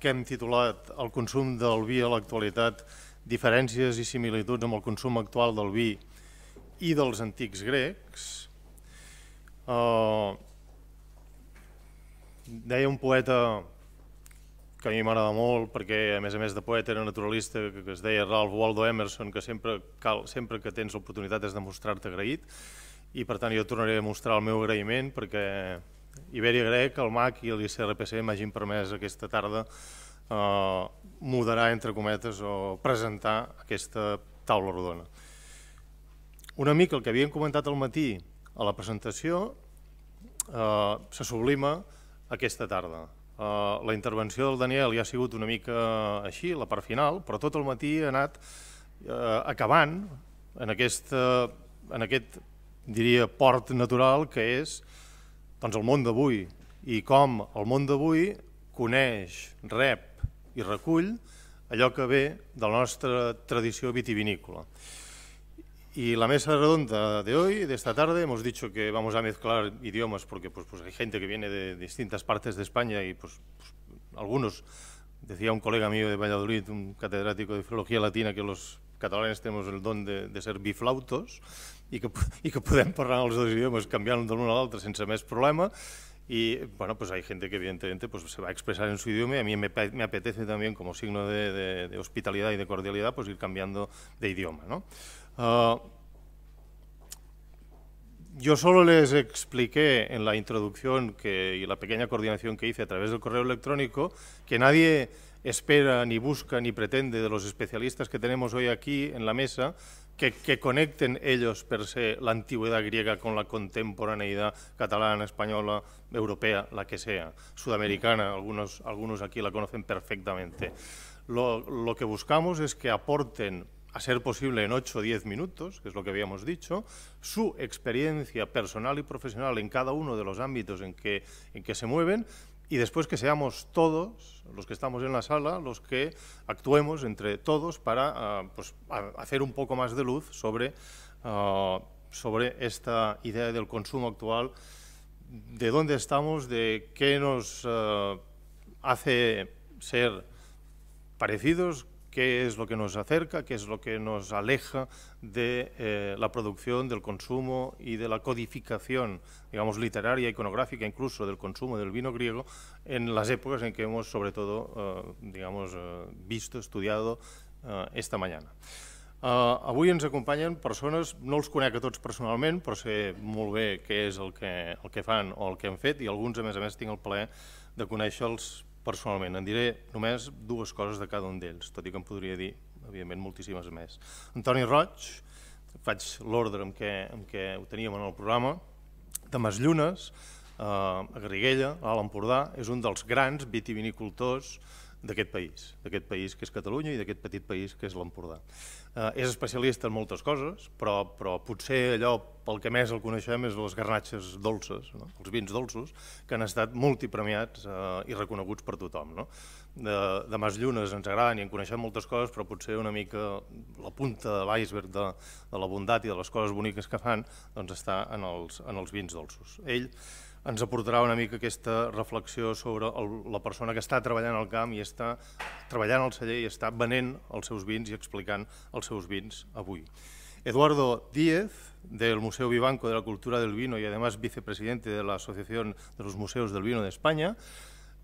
que hem titulat El consum del vi a l'actualitat, diferències i similituds amb el consum actual del vi i dels antics grecs, eh, deia un poeta que a mi m'agrada molt perquè a més a més de poeta era naturalista que, que es deia Ralph Waldo Emerson que sempre, cal, sempre que tens l'oportunitat és de mostrar-te agraït i per tant jo tornaré a mostrar el meu agraïment perquè Iberia Grec, el MAC i l'ICRPC m'hagin permès aquesta tarda eh, moderar, entre cometes, o presentar aquesta taula rodona. Una mica el que havíem comentat al matí a la presentació eh, se sublima aquesta tarda. Eh, la intervenció del Daniel ja ha sigut una mica així, la part final, però tot el matí ha anat eh, acabant en, aquesta, en aquest, diria, port natural que és doncs el món d'avui i com el món d'avui coneix, rep i recull allò que ve de la nostra tradició vitivinícola. Y la mesa redonda de hoy, de esta tarde, hemos dicho que vamos a mezclar idiomas porque pues, pues hay gente que viene de distintas partes de España y pues, pues, algunos, decía un colega mío de Valladolid, un catedrático de filología latina, que los catalanes tenemos el don de, de ser biflautos, y que, pueden que los dos idiomas cambiando de uno a otro sin más problema. Y bueno, pues hay gente que evidentemente pues, se va a expresar en su idioma y a mí me, apetece también como signo de, hospitalidad y de cordialidad pues ir cambiando de idioma. ¿no? Ah, yo solo les expliqué en la introducción y la pequeña coordinación que hice a través del correo electrónico que nadie espera, ni busca, ni pretende de los especialistas que tenemos hoy aquí en la mesa que, conecten ellos per se la antigüedad griega con la contemporaneidad catalana, española, europea, la que sea, sudamericana, algunos, algunos aquí la conocen perfectamente. Lo, lo que buscamos es que aporten a ser posible en 8 o 10 minutos, que es lo que habíamos dicho, su experiencia personal y profesional en cada uno de los ámbitos en que, en que se mueven y después que seamos todos, los que estamos en la sala, los que actuemos entre todos para ah, pues, hacer un poco más de luz sobre, ah, sobre esta idea del consumo actual, de dónde estamos, de qué nos ah, hace ser parecidos, qué es lo que nos acerca, qué es lo que nos aleja de eh, la producción, del consumo y de la codificación, digamos, literaria, iconográfica, incluso del consumo del vino griego, en las épocas en que hemos, sobre todo, eh, digamos, eh, visto, estudiado eh, esta mañana. Eh, avui ens acompanyen persones, no els conec a tots personalment, però sé molt bé què és el que, el que fan o el que han fet, i alguns, a més a més, tinc el plaer de conèixer-los personalment. En diré només dues coses de cada un d'ells, tot i que em podria dir, evidentment, moltíssimes més. Antoni Roig, faig l'ordre en, què, en què ho teníem en el programa, de Mas Llunes, eh, a Garriguella, a l'Empordà, és un dels grans vitivinicultors que d'aquest país, d'aquest país que és Catalunya i d'aquest petit país que és l'Empordà. Eh, és especialista en moltes coses, però, però potser allò pel que més el coneixem és les garnatxes dolces, no? els vins dolços, que han estat multipremiats eh, i reconeguts per tothom. No? De, de Mas Llunes ens agraden i en coneixem moltes coses, però potser una mica la punta de l'iceberg de, de la bondat i de les coses boniques que fan doncs està en els, en els vins dolços. Ell ens aportarà una mica aquesta reflexió sobre el, la persona que està treballant al camp i està treballant al celler i està venent els seus vins i explicant els seus vins avui. Eduardo Díez, del Museu Vivanco de la Cultura del Vino i, además vicepresidente de la Asociación de los Museos del Vino de España,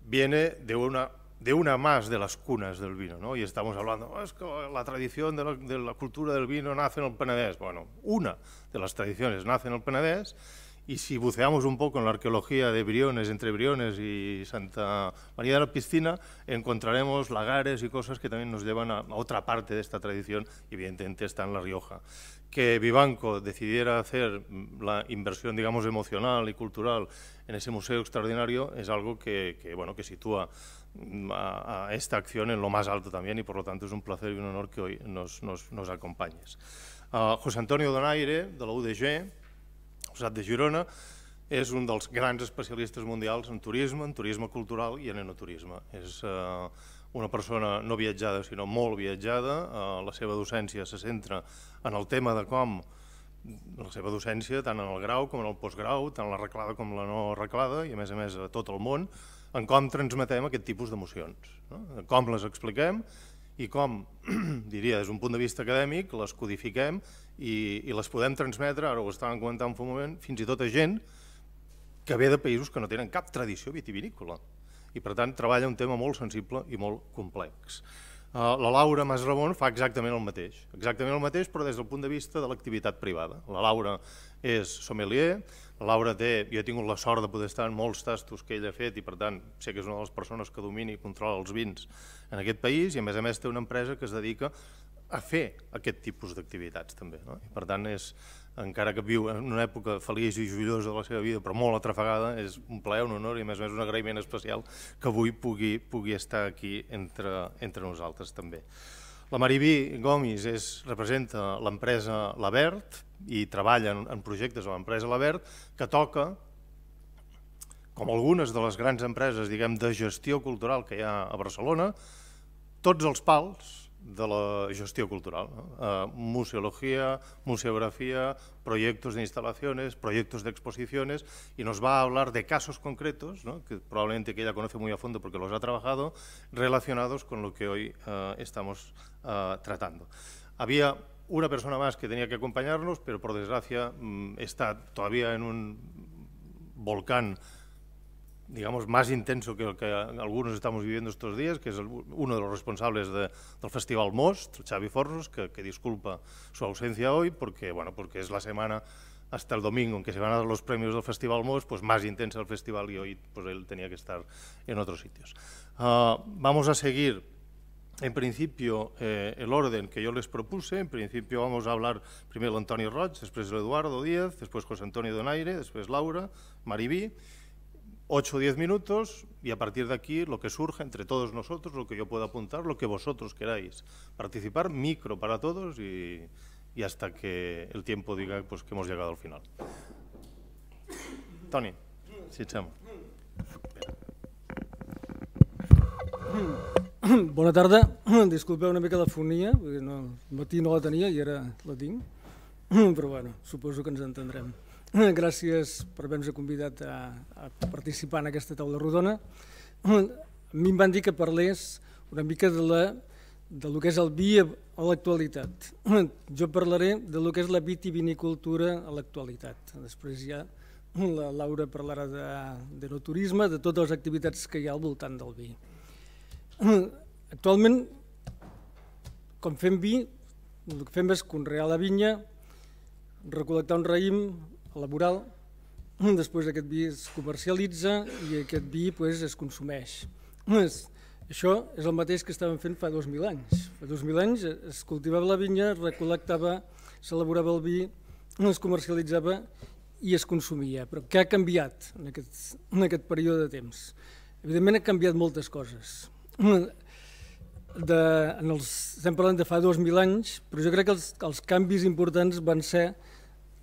viene de una de una más de las cunas del vino, ¿no? Y estamos hablando, oh, es que la tradición de la, de la, cultura del vino nace en el Penedés. Bueno, una de las tradiciones nace en el Penedés Y si buceamos un poco en la arqueología de Briones, entre Briones y Santa María de la Piscina, encontraremos lagares y cosas que también nos llevan a, otra parte de esta tradición, evidentemente está en La Rioja. Que Vivanco decidiera hacer mm, la inversión, digamos, emocional y cultural en ese museo extraordinario es algo que, bueno, que sitúa mm, a, esta acción en lo más alto también y por lo tanto es un placer y un honor que hoy nos, acompañes. Ah, José Antonio Donaire, de la UDG, Rosat de Girona, és un dels grans especialistes mundials en turisme, en turisme cultural i en enoturisme. És eh, una persona no viatjada, sinó molt viatjada. Eh, la seva docència se centra en el tema de com la seva docència, tant en el grau com en el postgrau, tant la reclada com la no reclada, i a més a més a tot el món, en com transmetem aquest tipus d'emocions, no? com les expliquem i com, diria, des d'un punt de vista acadèmic, les codifiquem i, i les podem transmetre, ara ho estàvem comentant fa un moment, fins i tot a gent que ve de països que no tenen cap tradició vitivinícola i per tant treballa un tema molt sensible i molt complex. Eh, la Laura Masrabon fa exactament el mateix, exactament el mateix però des del punt de vista de l'activitat privada. La Laura és sommelier, Laura té, jo he tingut la sort de poder estar en molts tastos que ella ha fet i per tant sé que és una de les persones que domina i controla els vins en aquest país i a més a més té una empresa que es dedica a fer aquest tipus d'activitats també. No? I per tant és, encara que viu en una època feliç i joiosa de la seva vida, però molt atrafegada, és un plaer, un honor i a més a més un agraïment especial que avui pugui, pugui estar aquí entre, entre nosaltres també. La Mariví Gomis és, representa l'empresa Labert i treballa en, en projectes a l'empresa Labert que toca, com algunes de les grans empreses diguem de gestió cultural que hi ha a Barcelona, tots els pals de la gestión cultural. Eh, museología, museografía, proyectos de instalaciones, proyectos de exposiciones, y nos va a hablar de casos concretos, que probablemente que ella conoce muy a fondo porque los ha trabajado, relacionados con lo que hoy eh, estamos eh, tratando. Había una persona más que tenía que acompañarnos, pero por desgracia mm, está todavía en un volcán digamos, más intenso que el que algunos estamos viviendo estos días, que es uno de los responsables del Festival Most, Xavi Forros que, disculpa su ausencia hoy porque, bueno, porque es la semana hasta el domingo en que se van a dar los premios del Festival Most, pues más intenso el festival y hoy pues él tenía que estar en otros sitios. Ah, vamos a seguir, en principio, eh, el orden que yo les propuse. En principio vamos a hablar primero Antonio Roig, después Eduardo Díaz, después José Antonio Donaire, después Laura, Maribí, 8 o 10 minutos y a partir de aquí lo que surja entre todos nosotros, lo que yo pueda apuntar, lo que vosotros queráis. Participar micro para todos y, y hasta que el tiempo diga pues, que hemos llegado al final. Toni, si et sembla. Bona tarda. Disculpeu una mica la fonia, perquè no, matí no la tenia i ara la tinc, però bueno, suposo que ens entendrem. Gràcies per haver-nos convidat a, a participar en aquesta taula rodona. A mi em van dir que parlés una mica de la de lo que és el vi a l'actualitat. Jo parlaré de lo que és la vitivinicultura a l'actualitat. Després ja la Laura parlarà de, de no turisme, de totes les activitats que hi ha al voltant del vi. Actualment, com fem vi, el que fem és conrear la vinya, recol·lectar un raïm, laboral, després aquest vi es comercialitza i aquest vi pues, es consumeix. Això és el mateix que estaven fent fa 2.000 anys. Fa 2.000 anys es cultivava la vinya, es recol·lectava, s'elaborava el vi, es comercialitzava i es consumia. Però què ha canviat en aquest, en aquest període de temps? Evidentment ha canviat moltes coses. De, en els, estem parlant de fa 2.000 anys, però jo crec que els, els canvis importants van ser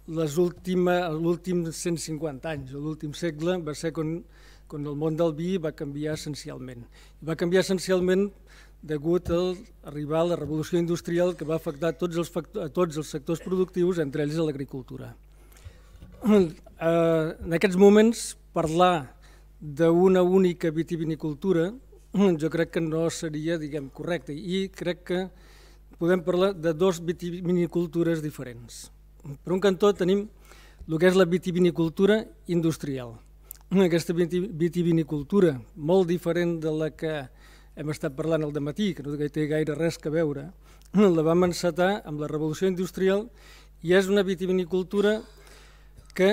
l'últim 150 anys, l'últim segle, va ser quan, quan el món del vi va canviar essencialment. Va canviar essencialment degut a arribar a la revolució industrial que va afectar tots els, a tots els sectors productius, entre ells l'agricultura. Eh, en aquests moments, parlar d'una única vitivinicultura jo crec que no seria diguem, correcte i crec que podem parlar de dos vitivinicultures diferents. Per un cantó tenim el que és la vitivinicultura industrial. Aquesta vitivinicultura, molt diferent de la que hem estat parlant al matí, que no té gaire res que veure, la vam encetar amb la revolució industrial i és una vitivinicultura que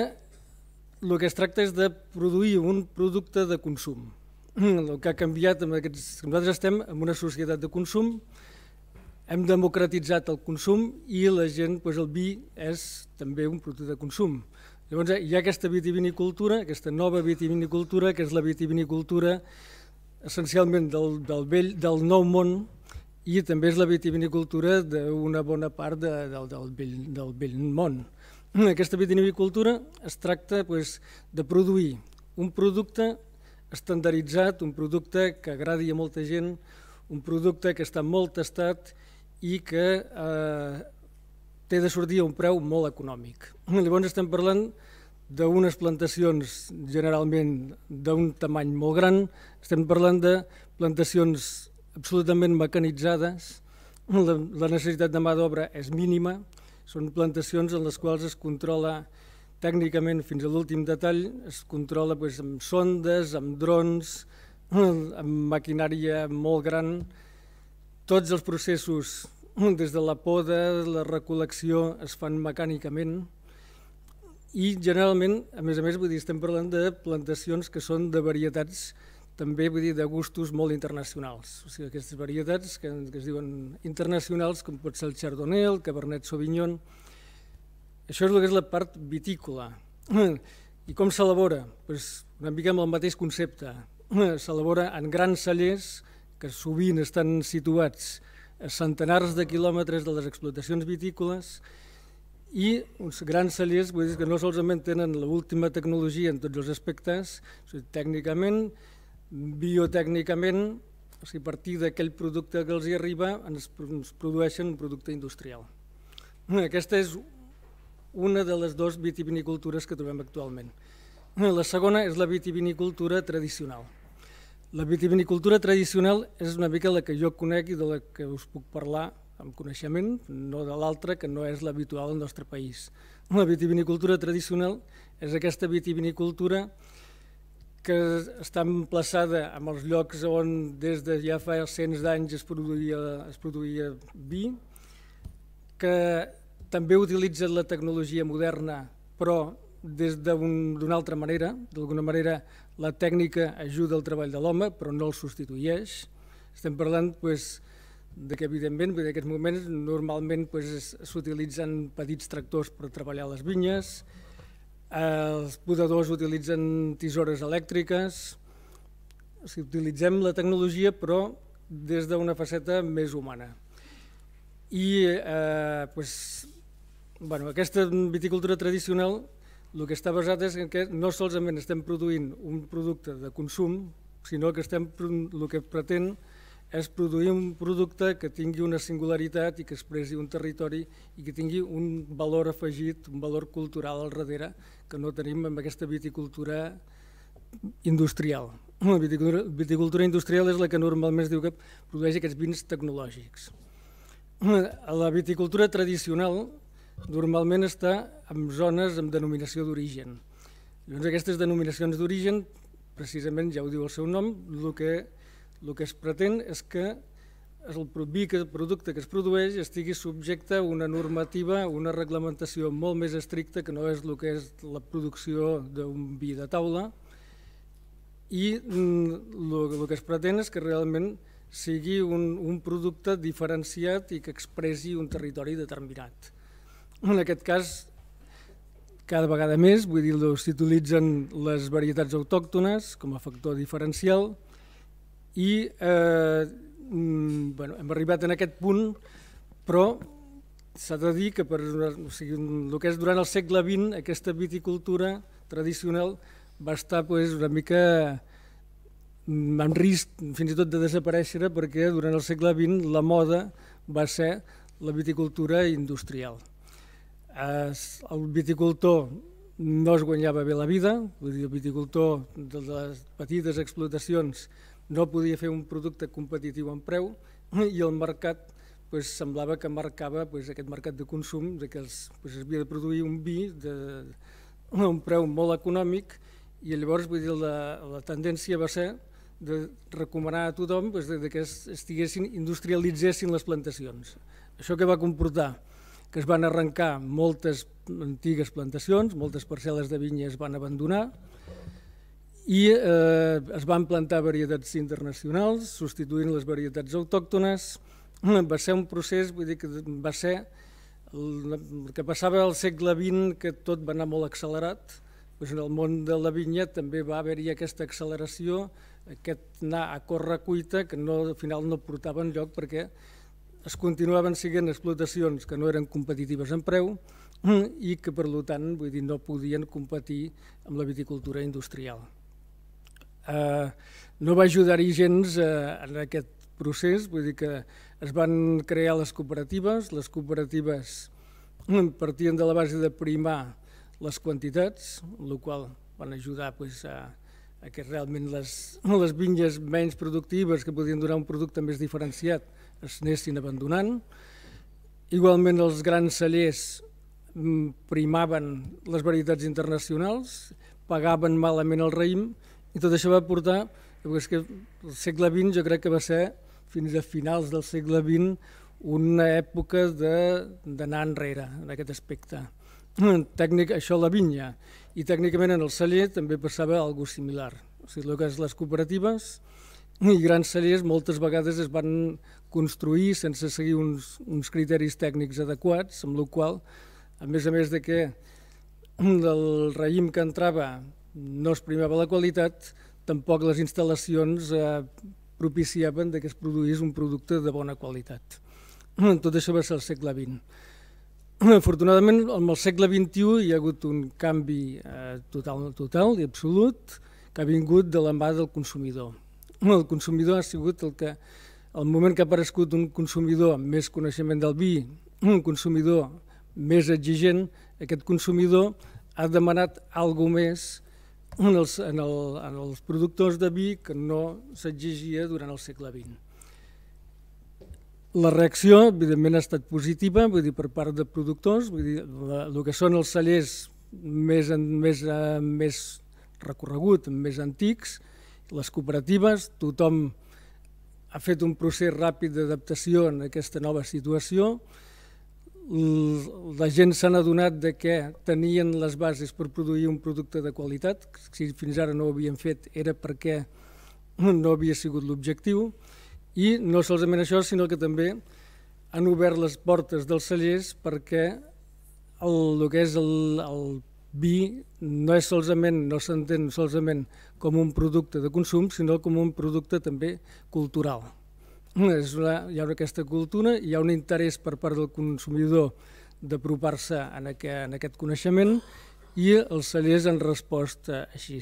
el que es tracta és de produir un producte de consum. El que ha canviat, amb aquests, nosaltres estem en una societat de consum, hem democratitzat el consum i la gent, doncs el vi és també un producte de consum. Llavors eh, hi ha aquesta vitivinicultura, aquesta nova vitivinicultura, que és la vitivinicultura essencialment del, del, vell, del nou món i també és la vitivinicultura d'una bona part de, del, del, vell, del vell món. Aquesta vitivinicultura es tracta doncs, de produir un producte estandarditzat, un producte que agradi a molta gent, un producte que està molt tastat i que eh, té de sortir a un preu molt econòmic. Llavors estem parlant d'unes plantacions generalment d'un tamany molt gran, estem parlant de plantacions absolutament mecanitzades, la, la necessitat de mà d'obra és mínima, són plantacions en les quals es controla tècnicament fins a l'últim detall, es controla doncs, amb sondes, amb drons, amb maquinària molt gran, tots els processos, des de la poda, la recol·lecció, es fan mecànicament i generalment, a més a més, vull dir, estem parlant de plantacions que són de varietats també vull dir, de gustos molt internacionals. O sigui, aquestes varietats que, que es diuen internacionals, com pot ser el Chardonnay, el Cabernet Sauvignon... Això és el que és la part vitícola. I com s'elabora? Pues, una mica amb el mateix concepte. S'elabora en grans cellers, que sovint estan situats a centenars de quilòmetres de les explotacions vitícoles i uns grans cellers vull dir, que no solament tenen l'última tecnologia en tots els aspectes, tècnicament, biotècnicament, o sigui, a partir d'aquell producte que els hi arriba ens produeixen un producte industrial. Aquesta és una de les dues vitivinicultures que trobem actualment. La segona és la vitivinicultura tradicional. La vitivinicultura tradicional és una mica la que jo conec i de la que us puc parlar amb coneixement, no de l'altra, que no és l'habitual al nostre país. La vitivinicultura tradicional és aquesta vitivinicultura que està emplaçada en els llocs on des de ja fa cents d'anys es, produïa, es produïa vi, que també utilitza la tecnologia moderna, però des d'una un, altra manera, d'alguna manera la tècnica ajuda al treball de l'home, però no el substitueix. Estem parlant pues, de que, evidentment, en aquests moments normalment s'utilitzen petits tractors per treballar les vinyes, els podadors utilitzen tisores elèctriques, o sigui, utilitzem la tecnologia però des d'una faceta més humana. I eh, pues, bueno, aquesta viticultura tradicional el que està basat és en que no solament estem produint un producte de consum, sinó que estem, el que pretén és produir un producte que tingui una singularitat i que expressi un territori i que tingui un valor afegit, un valor cultural al darrere que no tenim amb aquesta viticultura industrial. La viticultura, viticultura industrial és la que normalment es diu que produeix aquests vins tecnològics. la viticultura tradicional normalment està en zones amb denominació d'origen. Llavors aquestes denominacions d'origen, precisament ja ho diu el seu nom, el que, el que es pretén és que el que, el producte que es produeix estigui subjecte a una normativa, una reglamentació molt més estricta que no és el que és la producció d'un vi de taula i el mm, que es pretén és que realment sigui un, un producte diferenciat i que expressi un territori determinat. En aquest cas, cada vegada més, vull dir, s'utilitzen les varietats autòctones com a factor diferencial i eh, mm, bueno, hem arribat en aquest punt, però s'ha de dir que per, o sigui, el que és durant el segle XX aquesta viticultura tradicional va estar pues, una mica amb mm, risc fins i tot de desaparèixer perquè durant el segle XX la moda va ser la viticultura industrial. El viticultor no es guanyava bé la vida, dir, el viticultor de les petites explotacions no podia fer un producte competitiu en preu i el mercat pues, semblava que marcava pues, aquest mercat de consum, de que els, pues, havia de produir un vi de, de un preu molt econòmic i llavors vull dir, la, la tendència va ser de recomanar a tothom pues, de, de que estiguessin, industrialitzessin les plantacions. Això que va comportar? que es van arrencar moltes antigues plantacions, moltes parcel·les de vinya es van abandonar i eh, es van plantar varietats internacionals substituint les varietats autòctones. Va ser un procés, vull dir que va ser el que passava al segle XX, que tot va anar molt accelerat, doncs en el món de la vinya també va haver-hi aquesta acceleració, aquest anar a córrer cuita, que no, al final no portava lloc perquè es continuaven siguent explotacions que no eren competitives en preu mm, i que, per tant, vull dir, no podien competir amb la viticultura industrial. Eh, no va ajudar-hi gens eh, en aquest procés, vull dir que es van crear les cooperatives, les cooperatives mm, partien de la base de primar les quantitats, el qual van ajudar pues, a, a que realment les, les vinyes menys productives que podien donar un producte més diferenciat es anessin abandonant. Igualment els grans cellers mm, primaven les varietats internacionals, pagaven malament el raïm i tot això va portar, és que el segle XX jo crec que va ser fins a finals del segle XX una època d'anar enrere en aquest aspecte. Tècnic, això la vinya i tècnicament en el celler també passava alguna similar. O sigui, el que és les cooperatives, i grans cellers moltes vegades es van construir sense seguir uns, uns criteris tècnics adequats, amb la qual a més a més de que del raïm que entrava no es primava la qualitat, tampoc les instal·lacions eh, propiciaven que es produís un producte de bona qualitat. Tot això va ser al segle XX. Afortunadament, amb el segle XXI hi ha hagut un canvi eh, total, total i absolut que ha vingut de la mà del consumidor el consumidor ha sigut el que, el moment que ha aparegut un consumidor amb més coneixement del vi, un consumidor més exigent, aquest consumidor ha demanat alguna més en els, en, el, en els productors de vi que no s'exigia durant el segle XX. La reacció, evidentment, ha estat positiva vull dir, per part de productors, vull dir, la, el que són els cellers més, més, eh, més recorregut, més antics, les cooperatives, tothom ha fet un procés ràpid d'adaptació en aquesta nova situació, la gent s'han adonat de que tenien les bases per produir un producte de qualitat, si fins ara no ho havien fet era perquè no havia sigut l'objectiu, i no solament això, sinó que també han obert les portes dels cellers perquè el, el que és el, el vi no és solament, no s'entén solament com un producte de consum, sinó com un producte també cultural. És una, hi ha aquesta cultura, hi ha un interès per part del consumidor d'apropar-se en, aquest, en aquest coneixement i els cellers han respost eh, així.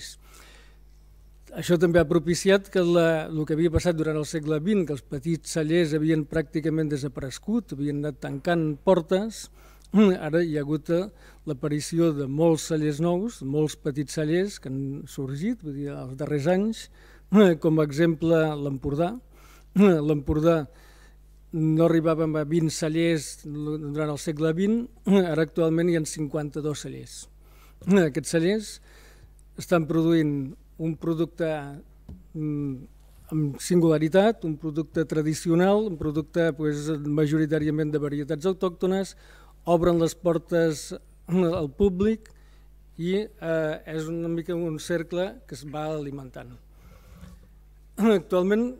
Això també ha propiciat que la, el que havia passat durant el segle XX, que els petits cellers havien pràcticament desaparegut, havien anat tancant portes, Ara hi ha hagut eh, l'aparició de molts cellers nous, molts petits cellers que han sorgit vull dir, els darrers anys, com a exemple l'Empordà. L'Empordà no arribàvem a 20 cellers durant el segle XX, ara actualment hi ha 52 cellers. Aquests cellers estan produint un producte mm, amb singularitat, un producte tradicional, un producte pues, majoritàriament de varietats autòctones, obren les portes al públic i eh, és una mica un cercle que es va alimentant. Actualment,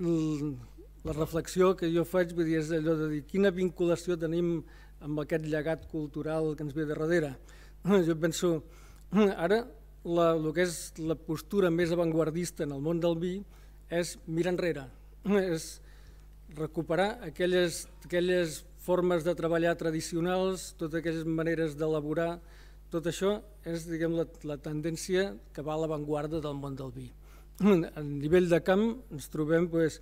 la reflexió que jo faig vull dir, és allò de dir quina vinculació tenim amb aquest llegat cultural que ens ve de darrere. Jo penso, ara, la, el que és la postura més avantguardista en el món del vi és mirar enrere, és recuperar aquelles, aquelles formes de treballar tradicionals, totes aquelles maneres d'elaborar, tot això és diguem, la, la tendència que va a l'avantguarda del món del vi. A nivell de camp ens trobem pues,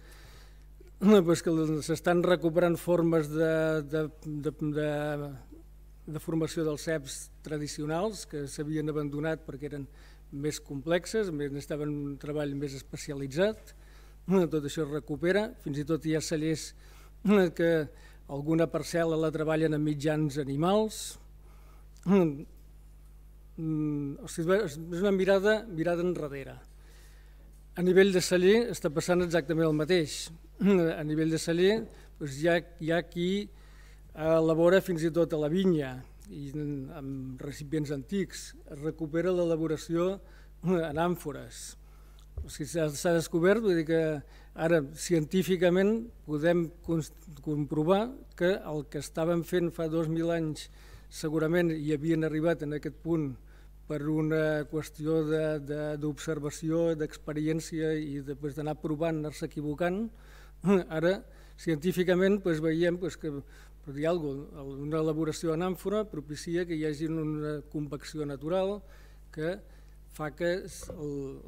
pues que s'estan recuperant formes de, de, de, de, de formació dels ceps tradicionals que s'havien abandonat perquè eren més complexes, estaven un treball més especialitzat, tot això es recupera, fins i tot hi ha cellers que alguna parcel·la la treballen amb mitjans animals. O mm, sigui, és una mirada, mirada enrere. A nivell de celler està passant exactament el mateix. A nivell de celler doncs hi, ha, hi ha qui eh, elabora fins i tot a la vinya, i amb recipients antics, es recupera l'elaboració en àmfores o sigui, s'ha descobert, vull dir que ara científicament podem comprovar que el que estàvem fent fa 2.000 anys segurament hi havien arribat en aquest punt per una qüestió d'observació, de, de, d'experiència i després d'anar provant, anar-se equivocant. Ara, científicament, doncs, veiem doncs, que per dir alguna cosa, una elaboració en àmfora propicia que hi hagi una convecció natural que fa que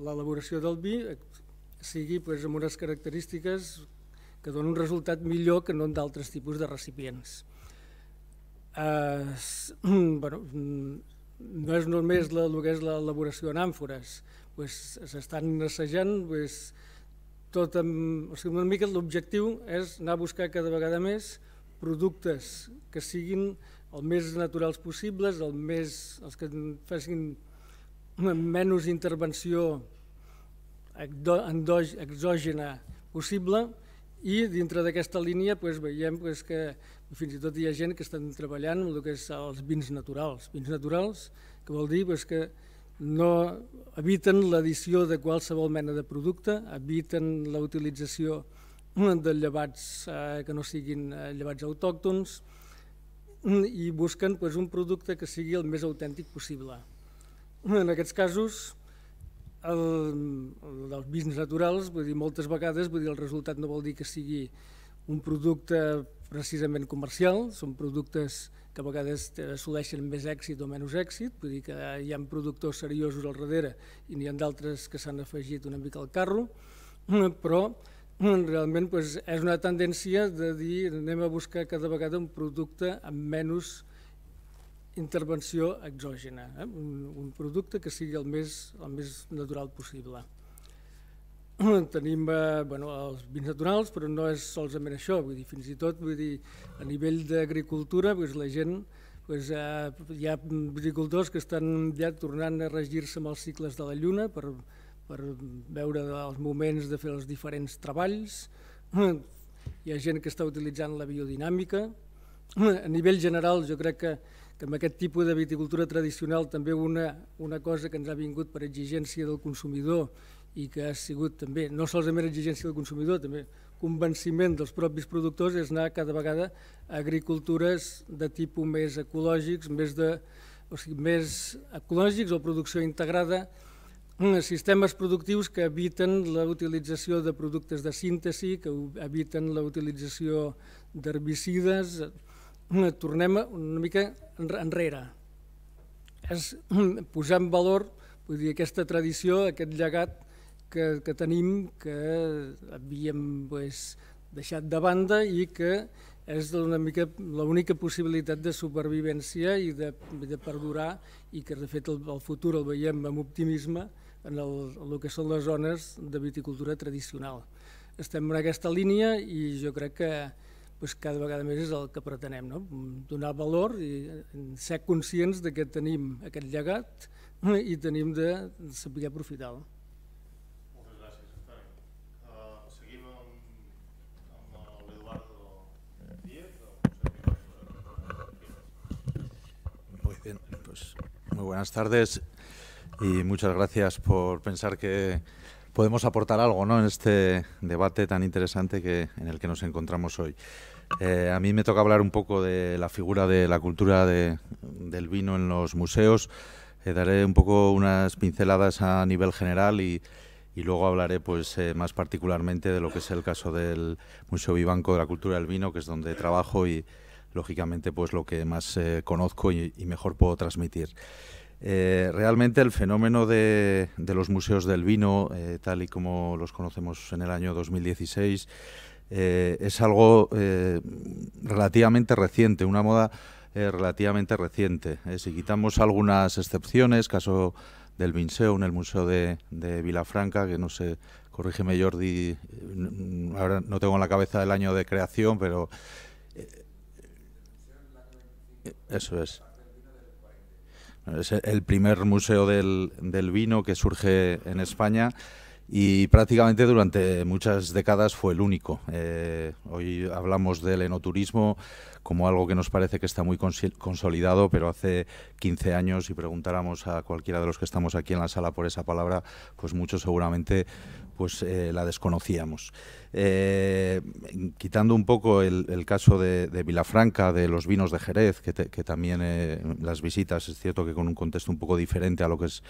l'elaboració del vi eh, sigui pues, amb unes característiques que donen un resultat millor que no en d'altres tipus de recipients. Eh, bueno, mm, no és només la, el que és l'elaboració en àmfores, s'estan pues, assajant pues, tot amb, o sigui, una mica l'objectiu és anar a buscar cada vegada més productes que siguin el més naturals possibles, el més, els que facin menys intervenció exògena possible i dintre d'aquesta línia doncs, veiem doncs, que fins i tot hi ha gent que estan treballant amb el que és els vins naturals. Vins naturals, que vol dir doncs, que no eviten l'addició de qualsevol mena de producte, eviten la utilització de llevats eh, que no siguin eh, llevats autòctons i busquen doncs, un producte que sigui el més autèntic possible. En aquests casos, el, dels vins naturals, vull dir, moltes vegades vull dir, el resultat no vol dir que sigui un producte precisament comercial, són productes que a vegades assoleixen més èxit o menys èxit, vull dir que hi ha productors seriosos al darrere i n'hi ha d'altres que s'han afegit una mica al carro, però realment doncs, és una tendència de dir anem a buscar cada vegada un producte amb menys intervenció exògena, eh? un, un producte que sigui el més, el més natural possible. Tenim eh, bueno, els vins naturals, però no és solament això, vull dir, fins i tot vull dir, a nivell d'agricultura doncs la gent doncs, eh, hi ha agricultors que estan ja tornant a regir-se amb els cicles de la lluna per, per veure els moments de fer els diferents treballs, hi ha gent que està utilitzant la biodinàmica, a nivell general jo crec que que amb aquest tipus de viticultura tradicional també una, una cosa que ens ha vingut per exigència del consumidor i que ha sigut també, no solament exigència del consumidor, també convenciment dels propis productors és anar cada vegada a agricultures de tipus més ecològics, més, de, o sigui, més ecològics o producció integrada, eh, sistemes productius que eviten la utilització de productes de síntesi, que eviten la utilització d'herbicides, etc tornem una mica enrere. És posar en valor vull dir, aquesta tradició, aquest llegat que, que tenim, que havíem pues, deixat de banda i que és una mica l'única possibilitat de supervivència i de, de perdurar i que de fet el, el futur el veiem amb optimisme en el, en el que són les zones de viticultura tradicional. Estem en aquesta línia i jo crec que doncs cada vegada més és el que pretenem, no? donar valor i ser conscients de que tenim aquest llegat i tenim de saber aprofitar-lo. Moltes gràcies, uh, seguim amb, amb bien, pues muy buenas tardes y muchas gracias por pensar que podemos aportar algo ¿no? en este debate tan interesante que, en el que nos encontramos hoy. Eh, a mí me toca hablar un poco de la figura de la cultura del vino en los museos. Eh, daré un poco unas pinceladas a nivel general y, luego hablaré pues eh, más particularmente de lo que es el caso del Museo Vivanco de la Cultura del Vino, que es donde trabajo y lógicamente pues lo que más conozco y mejor puedo transmitir. Eh, realmente el fenómeno de, los museos del vino, eh, tal y como los conocemos en el año 2016, eh, es algo relativamente reciente, una moda relativamente reciente. si quitamos algunas excepciones, caso del vinceo en el Museo de, de Vilafranca, que no sé, corrígeme Jordi, mm, ahora no tengo en la cabeza el año de creación, pero... eso es. Es el primer museo del, vino que surge en España y prácticamente durante muchas décadas fue el único. Eh, hoy hablamos del enoturismo, como algo que nos parece que está muy consolidado, pero hace 15 años, si preguntáramos a cualquiera de los que estamos aquí en la sala por esa palabra, pues muchos seguramente pues eh, la desconocíamos. Eh, quitando un poco el, caso de, Vilafranca, de los vinos de Jerez, que, también eh, las visitas, es cierto que con un contexto un poco diferente a lo que es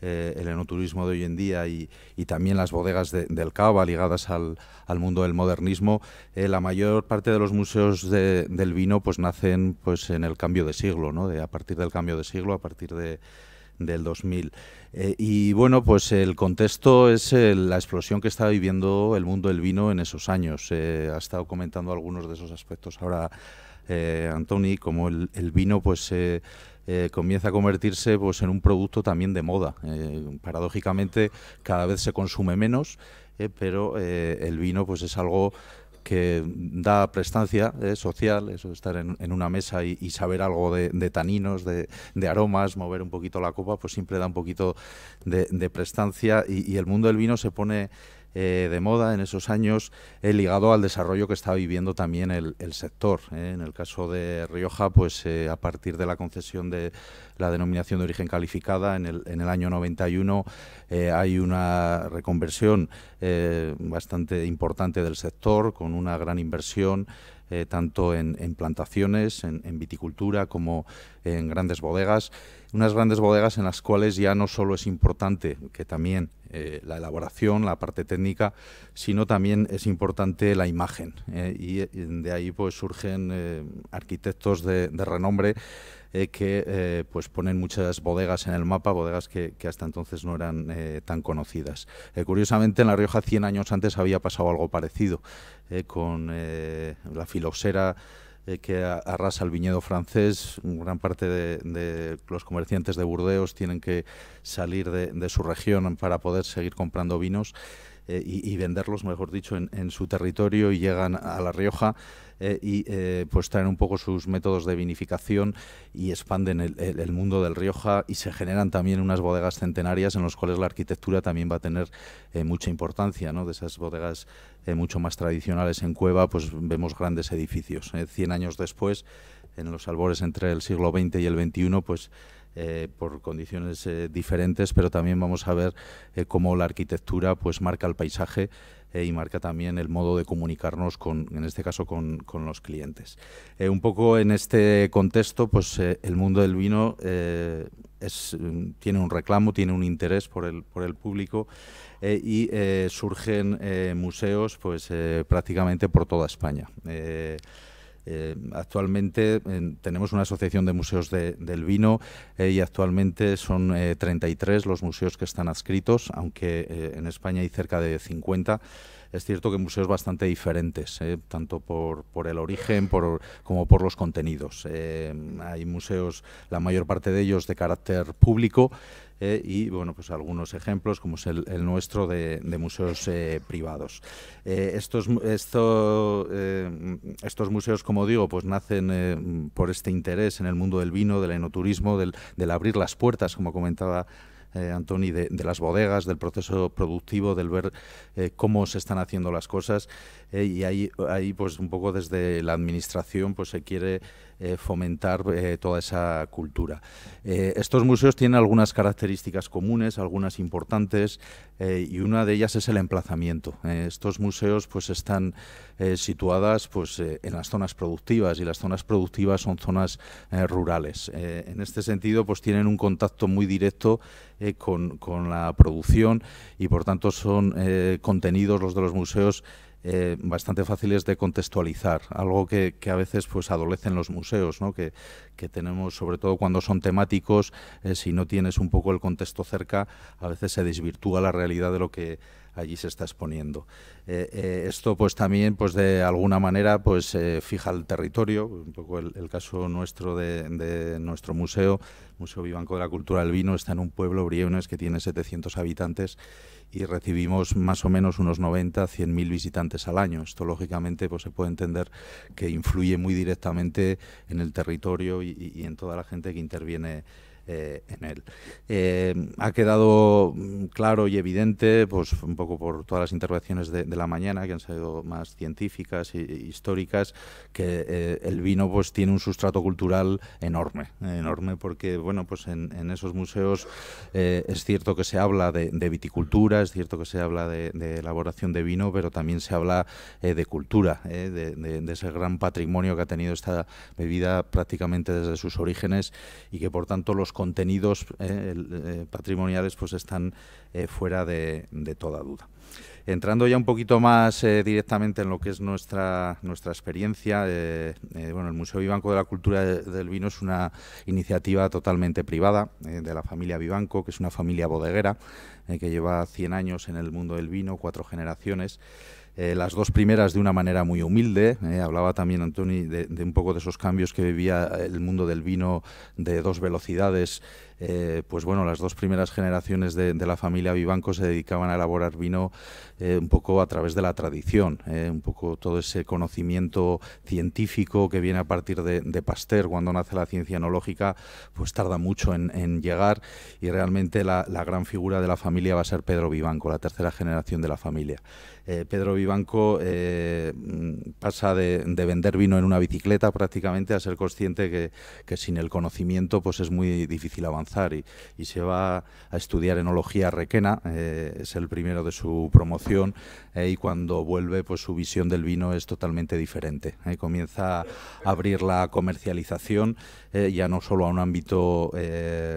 eh, el enoturismo de hoy en día y, también las bodegas del cava ligadas al, mundo del modernismo, eh, la mayor parte de los museos del vino pues nacen pues en el cambio de siglo, ¿no? De, a partir del cambio de siglo, a partir del 2000. Eh, y bueno, pues el contexto es la explosión que está viviendo el mundo del vino en esos años. ha estado comentando algunos de esos aspectos ahora Antoni, como el, el vino pues eh, comienza a convertirse pues, en un producto también de moda. Eh, paradójicamente cada vez se consume menos, eh, pero el vino pues, es algo que da prestancia social, eso estar en, una mesa y, saber algo de, taninos, de, aromas, mover un poquito la copa, pues siempre da un poquito de, prestancia y, el mundo del vino se pone eh, de moda en esos años, eh, ligado al desarrollo que está viviendo también el, sector. Eh. En el caso de Rioja, pues a partir de la concesión de la denominación de origen calificada en el, año 91 hay una reconversión bastante importante del sector con una gran inversión. tanto en, plantaciones, en, en viticultura, como en grandes bodegas unas grandes bodegas en las cuales ya no solo es importante, que también eh, la elaboración, la parte técnica, sino también es importante la imagen. Eh, y, eh, de ahí pues surgen arquitectos de, renombre que pues ponen muchas bodegas en el mapa, bodegas que, hasta entonces no eran tan conocidas. curiosamente, en La Rioja 100 años antes había pasado algo parecido con la filosera eh, que arrasa el viñedo francés. Gran parte de, los comerciantes de Burdeos tienen que salir de, su región para poder seguir comprando vinos eh, y, venderlos, mejor dicho, en su territorio y llegan a La Rioja. Eh, y eh, pues traen un poco sus métodos de vinificación y expanden el, mundo del Rioja y se generan también unas bodegas centenarias en las cuales la arquitectura también va a tener eh, mucha importancia, De esas bodegas mucho más tradicionales en Cueva, pues vemos grandes edificios. Cien años después, en los albores entre el siglo XX y el XXI, pues por condiciones diferentes, pero también vamos a ver cómo la arquitectura pues marca el paisaje eh, y marca también el modo de comunicarnos con, en este caso, con, los clientes. Eh, un poco en este contexto, pues eh, el mundo del vino mm, tiene un reclamo, tiene un interés por el, por el público y surgen museos pues prácticamente por toda España. Eh, actualmente tenemos una asociación de museos del vino eh, y actualmente son 33 eh, los museos que están adscritos, aunque en España hay cerca de 50 es cierto que museos bastante diferentes, ¿eh? tanto por, el origen como por los contenidos. Eh, hay museos, la mayor parte de ellos de carácter público, eh, y bueno, pues algunos ejemplos, como es el, nuestro, de, museos privados. estos, museos, como digo, pues nacen por este interés en el mundo del vino, del enoturismo, del, del abrir las puertas, como comentaba eh, Antoni, de, las bodegas, del proceso productivo, del ver eh, cómo se están haciendo las cosas. Eh, y ahí, ahí, pues un poco desde la administración, pues se quiere eh, fomentar eh, toda esa cultura. Eh, estos museos tienen algunas características comunes, algunas importantes, y una de ellas es el emplazamiento. estos museos pues, están situadas pues, en las zonas productivas y las zonas productivas son zonas rurales. en este sentido, pues, tienen un contacto muy directo con, con, la producción y, por tanto, son contenidos los de los museos eh, bastante fáciles de contextualizar, algo que, a veces pues adolecen los museos, que, tenemos, sobre todo cuando son temáticos, eh, si no tienes un poco el contexto cerca, a veces se desvirtúa la realidad de lo que allí se está exponiendo. Eh, esto pues también pues de alguna manera pues fija el territorio, un poco el, caso nuestro de, nuestro museo, Museo Vivanco de la Cultura del Vino, está en un pueblo, Brieones, que tiene 700 habitantes y recibimos más o menos unos 90 100 mil visitantes al año. Esto, lógicamente, pues se puede entender que influye muy directamente en el territorio y, y en toda la gente que interviene eh, en él. Eh, ha quedado mm, claro y evidente, pues un poco por todas las intervenciones de, la mañana, que han sido más científicas e históricas, que eh, el vino pues tiene un sustrato cultural enorme, enorme porque bueno, pues en, esos museos es cierto que se habla de, viticultura, es cierto que se habla de, elaboración de vino, pero también se habla de cultura, de ese gran patrimonio que ha tenido esta bebida prácticamente desde sus orígenes y que por tanto los contenidos eh, eh, patrimoniales pues están eh, fuera de, toda duda. Entrando ya un poquito más directamente en lo que es nuestra, nuestra experiencia, bueno, el Museo Vivanco de la Cultura del Vino es una iniciativa totalmente privada de la familia Vivanco, que es una familia bodeguera que lleva 100 años en el mundo del vino, cuatro generaciones. Eh, las dos primeras de una manera muy humilde. Eh, hablaba también Antoni de, un poco de esos cambios que vivía el mundo del vino de dos velocidades eh, pues bueno, las dos primeras generaciones de, la familia Vivanco se dedicaban a elaborar vino eh, un poco a través de la tradición, eh, un poco todo ese conocimiento científico que viene a partir de, Pasteur cuando nace la ciencia enológica, pues tarda mucho en, llegar y realmente la, gran figura de la familia va a ser Pedro Vivanco, la tercera generación de la familia. Pedro Vivanco pasa de, vender vino en una bicicleta prácticamente a ser consciente que, que sin el conocimiento pues es muy difícil avanzar y, se va a estudiar enología requena, eh, es el primero de su promoción eh, y cuando vuelve pues su visión del vino es totalmente diferente. Eh, comienza a abrir la comercialización ya no solo a un ámbito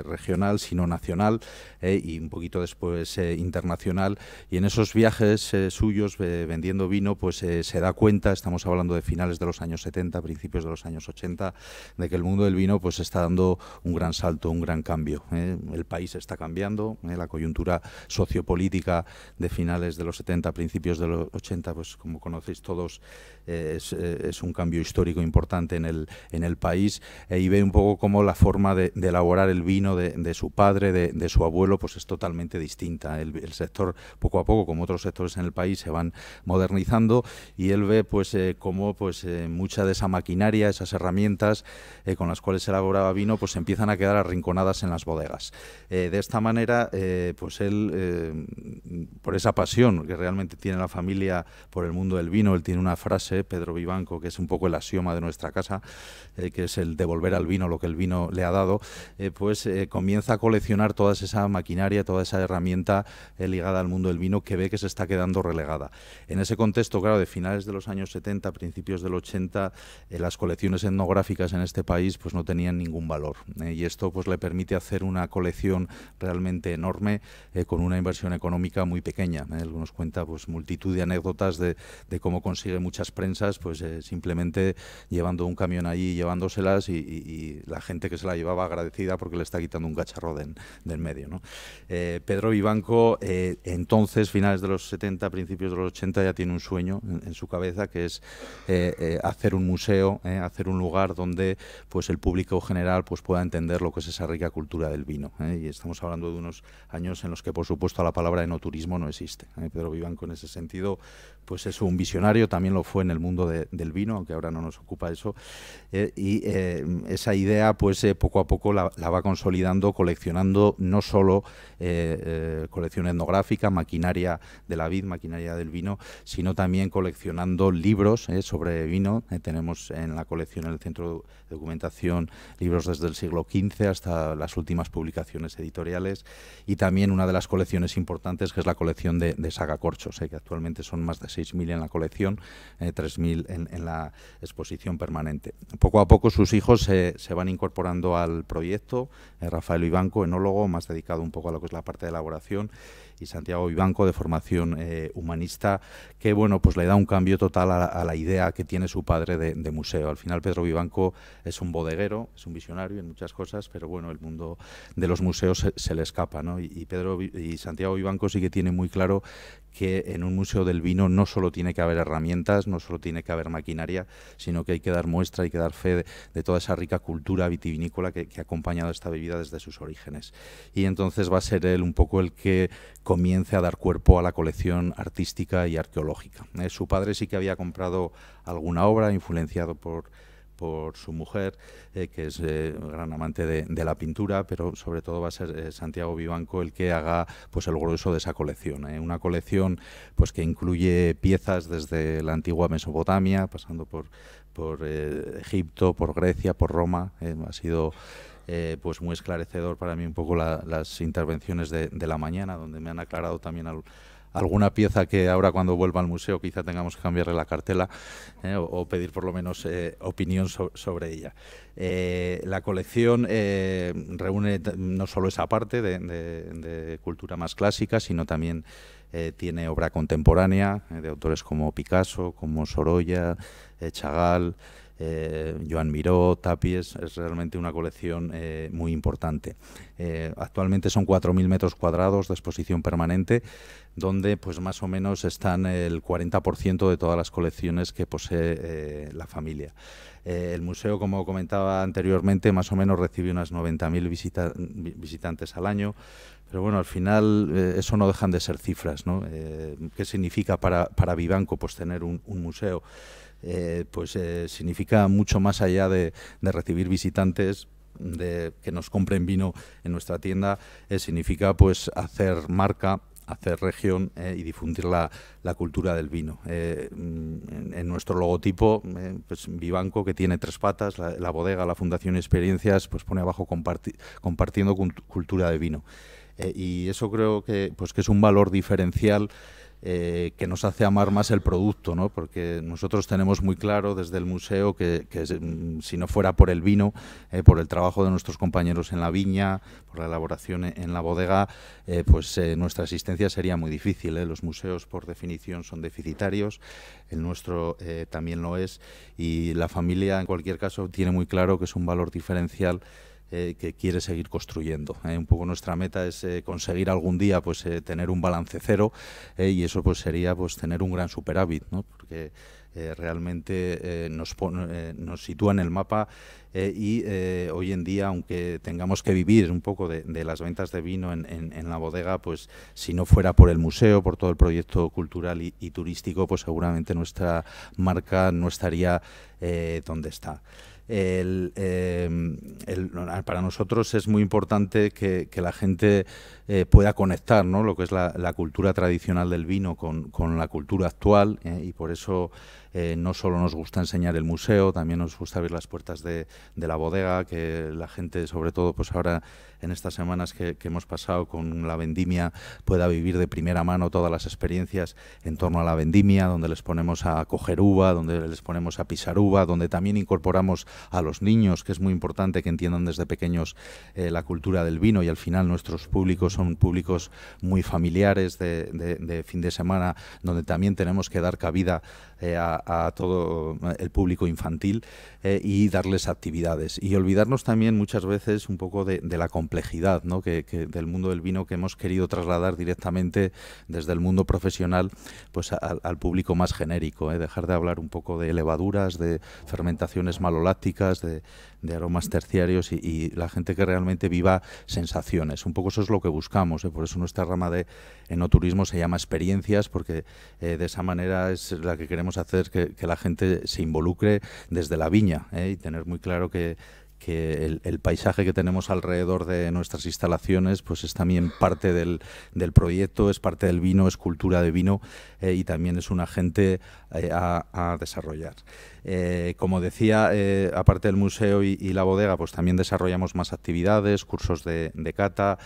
regional sino nacional y un poquito después internacional y en esos viajes suyos vendiendo vino pues se da cuenta, estamos hablando de finales de los años 70, principios de los años 80, de que el mundo del vino pues está dando un gran salto, un gran cambio ¿eh? El país está cambiando, ¿eh? la coyuntura sociopolítica de finales de los 70, principios de los 80, pues como conocéis todos, eh, es, un cambio histórico importante en el, en el país y ve un poco cómo la forma de, elaborar el vino de, su padre, de, su abuelo, pues es totalmente distinta. El, sector, poco a poco, como otros sectores en el país, se van modernizando y él ve pues cómo pues, mucha de esa maquinaria, esas herramientas con las cuales se elaboraba vino, pues empiezan a quedar arrinconadas en las bodegas. Eh, de esta manera, eh, pues él, eh, por esa pasión que realmente tiene la familia por el mundo del vino, él tiene una frase, Pedro Vivanco, que es un poco el axioma de nuestra casa, que es el devolver al vino lo que el vino le ha dado, pues comienza a coleccionar toda esa maquinaria, toda esa herramienta ligada al mundo del vino que ve que se está quedando relegada. En ese contexto, claro, de finales de los años 70, principios del 80, las colecciones etnográficas en este país pues no tenían ningún valor y esto pues le permite hacer una colección realmente enorme eh, con una inversión económica muy pequeña. ¿eh? Él nos cuenta pues multitud de anécdotas de, cómo consigue muchas prensas, pues eh, simplemente llevando un camión ahí, llevándoselas y, y, la gente que se la llevaba agradecida porque le está quitando un cacharro del medio. Pedro Vivanco, entonces, finales de los 70, principios de los 80, ya tiene un sueño en, su cabeza que es hacer un museo, hacer un lugar donde pues el público general pues pueda entender lo que es esa rica cultura cultura del vino. ¿eh? Y estamos hablando de unos años en los que, por supuesto, la palabra enoturismo no existe. ¿eh? Pedro Vivanco, en ese sentido, pues es un visionario, también lo fue en el mundo del vino, aunque ahora no nos ocupa eso, eh, y eh, esa idea pues eh, poco a poco la, va consolidando, coleccionando no solo colección etnográfica, maquinaria de la vid, maquinaria del vino, sino también coleccionando libros sobre vino, tenemos en la colección en el Centro de Documentación libros desde el siglo XV hasta las últimas publicaciones editoriales, y también una de las colecciones importantes que es la colección de, de sagacorchos, que actualmente son más de 6.000 en la colección, 3.000 eh, en, la exposición permanente. Poco a poco sus hijos se, van incorporando al proyecto, eh, Rafael Ibanco, enólogo, más dedicado un poco a lo que es la parte de elaboración, y Santiago Ibanco, de formación eh, humanista, que bueno, pues le da un cambio total a, la idea que tiene su padre de, museo. Al final Pedro Ibanco es un bodeguero, es un visionario en muchas cosas, pero bueno, el mundo de los museos se, le escapa, ¿no? Y, Pedro y Santiago Ibanco sí que tiene muy claro que en un museo del vino no solo tiene que haber herramientas, no solo tiene que haber maquinaria, sino que hay que dar muestra, hay que dar fe de, toda esa rica cultura vitivinícola que, ha acompañado esta bebida desde sus orígenes. Y entonces va a ser él un poco el que comience a dar cuerpo a la colección artística y arqueológica. Eh, su padre sí que había comprado alguna obra, influenciado por por su mujer, eh, que es eh, gran amante de, la pintura, pero sobre todo va a ser eh, Santiago Vivanco el que haga pues el grueso de esa colección. Una colección pues que incluye piezas desde la antigua Mesopotamia, pasando por, por Egipto, por Grecia, por Roma. ha sido pues muy esclarecedor para mí un poco las intervenciones de, de, la mañana, donde me han aclarado también al, alguna pieza que ahora cuando vuelva al museo quizá tengamos que cambiarle la cartela eh, o, pedir por lo menos eh, opinión sobre ella. Eh, la colección reúne no solo esa parte de, de, cultura más clásica, sino también tiene obra contemporánea de autores como Picasso, como Sorolla, Chagall. Eh, Joan Miró, Tapies, es realmente una colección eh, muy importante. Eh, actualmente son 4.000 metros cuadrados de exposición permanente, donde pues más o menos están el 40% de todas las colecciones que posee la familia. el museo, como comentaba anteriormente, más o menos recibe unas 90.000 visitantes al año, pero bueno, al final eso no dejan de ser cifras, ¿Qué significa para, Vivanco pues, tener un museo? Eh, pues eh, significa mucho más allá de, recibir visitantes de que nos compren vino en nuestra tienda eh, significa pues hacer marca hacer región y difundir la, cultura del vino. en, nuestro logotipo, pues Vivanco, que tiene tres patas, la, bodega, la Fundación Experiencias, pues pone abajo compartiendo cultura de vino. y eso creo que, pues, que es un valor diferencial eh, que nos hace amar más el producto, ¿no? porque nosotros tenemos muy claro desde el museo que, mm, si no fuera por el vino, eh, por el trabajo de nuestros compañeros en la viña, por la elaboración en la bodega, eh, pues nuestra existencia sería muy difícil. Los museos, por definición, son deficitarios, el nuestro también lo es, y la familia, en cualquier caso, tiene muy claro que es un valor diferencial eh, que quiere seguir construyendo. Eh. Un poco nuestra meta es eh, conseguir algún día pues tener un balance cero y eso pues sería pues tener un gran superávit, porque realmente nos, sitúa en el mapa y hoy en día, aunque tengamos que vivir un poco de, las ventas de vino en, la bodega, pues si no fuera por el museo, por todo el proyecto cultural y, y turístico, pues seguramente nuestra marca no estaría donde está. Em, para nosotros es muy importante que, la gente eh, pueda conectar lo que es la, cultura tradicional del vino con, con la cultura actual ¿eh? y por eso eh, no solo nos gusta enseñar el museo, también nos gusta abrir las puertas de, la bodega, que la gente, sobre todo pues ahora en estas semanas que, hemos pasado con la vendimia, pueda vivir de primera mano todas las experiencias en torno a la vendimia, donde les ponemos a coger uva, donde les ponemos a pisar uva, donde también incorporamos a los niños, que es muy importante que entiendan desde pequeños eh, la cultura del vino y al final nuestros públicos son públicos muy familiares de, fin de semana, donde también tenemos que dar cabida eh, a, a, todo eh, el público infantil eh, y darles actividades. Y olvidarnos también muchas veces un poco de, la complejidad que, del mundo del vino que hemos querido trasladar directamente desde el mundo profesional pues al público más genérico. ¿eh? Dejar de hablar un poco de levaduras, de fermentaciones malolácticas, de, aromas terciarios y, la gente que realmente viva sensaciones. Un poco eso es lo que buscamos, por eso nuestra rama de en turismo se llama experiencias porque eh, de esa manera es la que queremos hacer que, la gente se involucre desde la viña eh, y tener muy claro que, el, paisaje que tenemos alrededor de nuestras instalaciones pues es también parte del, proyecto, es parte del vino, es cultura de vino eh, y también es un agente a, desarrollar. Eh, como decía, eh, aparte del museo y, la bodega, pues también desarrollamos más actividades, cursos de, cata.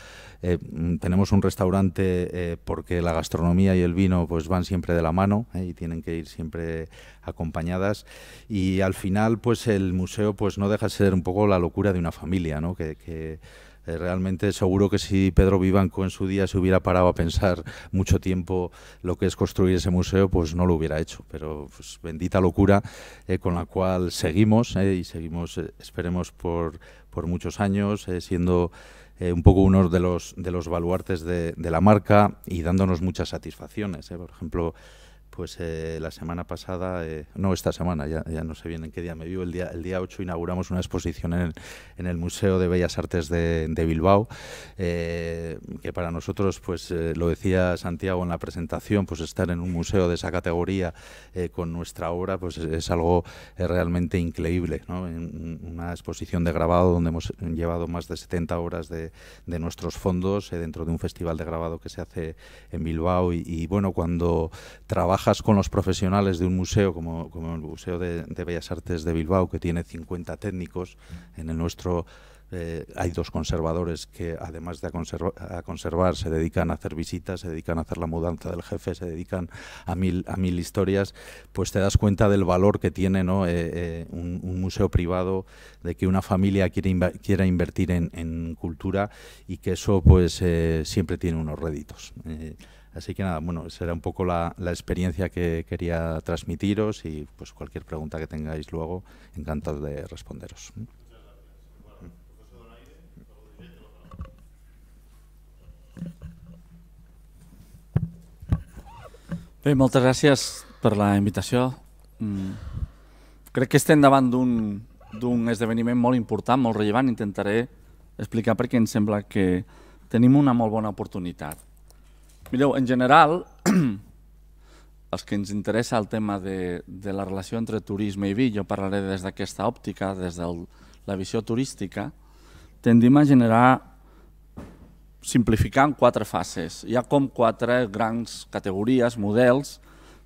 Eh, tenemos un restaurante porque la gastronomía y el vino pues van siempre de la mano y tienen que ir siempre acompañadas. Y al final, pues el museo pues no deja de ser un poco la locura de una familia, ¿no? que eh, realmente seguro que si Pedro Vivanco en su día se hubiera parado a pensar mucho tiempo lo que es construir ese museo, pues no lo hubiera hecho. Pero pues, bendita locura eh, con la cual seguimos eh, y seguimos, esperemos, por, muchos años, siendo... un poco uno de los, de los baluartes de, la marca y dándonos muchas satisfacciones. Por ejemplo, pues eh, la semana pasada, eh, no esta semana, ya, ya, no sé bien en qué día me vivo, el día, el día 8 inauguramos una exposición en el, en el Museo de Bellas Artes de, de Bilbao, eh, que para nosotros, pues lo decía Santiago en la presentación, pues estar en un museo de esa categoría con nuestra obra, pues es algo realmente increíble. una exposición de grabado donde hemos llevado más de 70 horas de, de nuestros fondos dentro de un festival de grabado que se hace en Bilbao y bueno, cuando trabaja trabajas con los profesionales de un museo como, como el Museo de, Bellas Artes de Bilbao, que tiene 50 técnicos, en el nuestro eh, hay dos conservadores que además de conservar se dedican a hacer visitas, se dedican a hacer la mudanza del jefe, se dedican a mil, a mil historias, pues te das cuenta del valor que tiene eh, eh, un, museo privado, de que una familia quiere quiera invertir en, en, cultura y que eso pues siempre tiene unos réditos. Así que nada, bueno, será un poco la, experiencia que quería transmitiros y pues cualquier pregunta que tengáis luego, encantado de responderos. Muchas mm. gracias por per la invitació. Mm. Crec que estem un un esdeveniment molt importante, muy relevante. Intentaré explicar qué me em sembla que tenemos una muy buena oportunidad. Mireu, en general, els que ens interessa el tema de, de la relació entre turisme i vi, jo parlaré des d'aquesta òptica, des de la visió turística, tendim a generar, simplificant quatre fases. Hi ha com quatre grans categories, models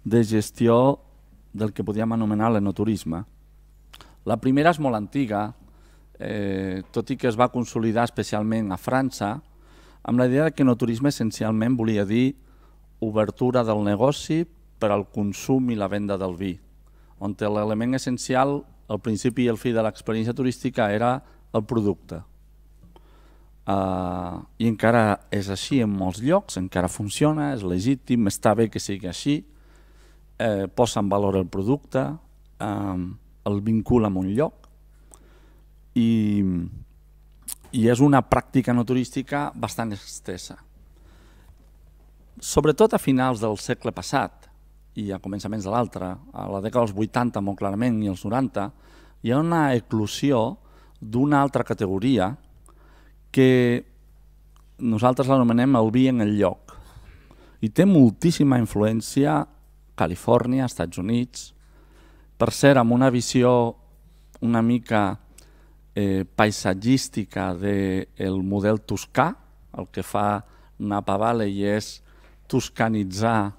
de gestió del que podíem anomenar l'enoturisme. La primera és molt antiga, eh, tot i que es va consolidar especialment a França, amb la idea que no turisme essencialment volia dir obertura del negoci per al consum i la venda del vi, on l'element essencial, el principi i el fi de l'experiència turística, era el producte. Uh, I encara és així en molts llocs, encara funciona, és legítim, està bé que sigui així, eh, posa en valor el producte, eh, el vincula amb un lloc i i és una pràctica no turística bastant estesa. Sobretot a finals del segle passat i a començaments de l'altre, a la dècada dels 80 molt clarament i els 90, hi ha una eclosió d'una altra categoria que nosaltres l'anomenem el vi en el lloc. I té moltíssima influència Califòrnia, Estats Units, per cert, amb una visió una mica eh, paisatgística del de model toscà, el que fa Napa Valley és toscanitzar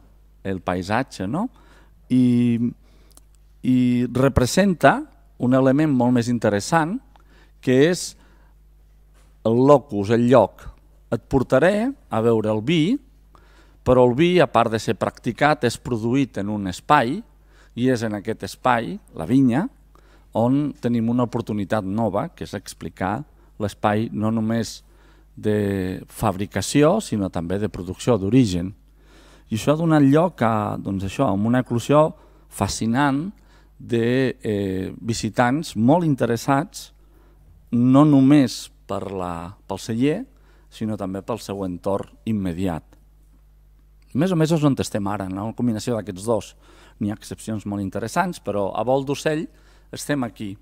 el paisatge, no? I, i representa un element molt més interessant, que és el locus, el lloc. Et portaré a veure el vi, però el vi, a part de ser practicat, és produït en un espai, i és en aquest espai, la vinya, on tenim una oportunitat nova, que és explicar l'espai no només de fabricació, sinó també de producció d'origen. I això ha donat lloc a, doncs això, a una eclosió fascinant de eh, visitants molt interessats, no només per la, pel celler, sinó també pel seu entorn immediat. Més o més és on estem ara, en una combinació d'aquests dos. N'hi ha excepcions molt interessants, però a vol d'ocell, estem aquí.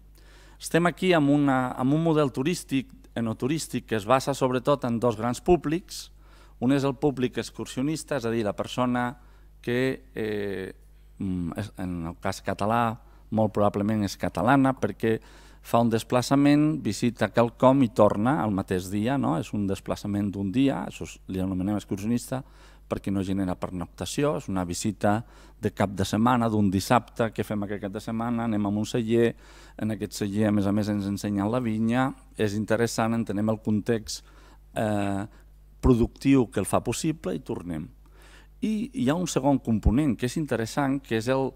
Estem aquí amb, una, amb un model turístic, enoturístic, que es basa sobretot en dos grans públics. Un és el públic excursionista, és a dir, la persona que, eh, mm, en el cas català, molt probablement és catalana, perquè fa un desplaçament, visita quelcom i torna al mateix dia, no? és un desplaçament d'un dia, això li anomenem excursionista, perquè no genera pernoctació, és una visita de cap de setmana, d'un dissabte, que fem aquest cap de setmana, anem a un celler, en aquest celler a més a més ens ensenyen la vinya, és interessant, entenem el context eh, productiu que el fa possible i tornem. I hi ha un segon component que és interessant, que és, el,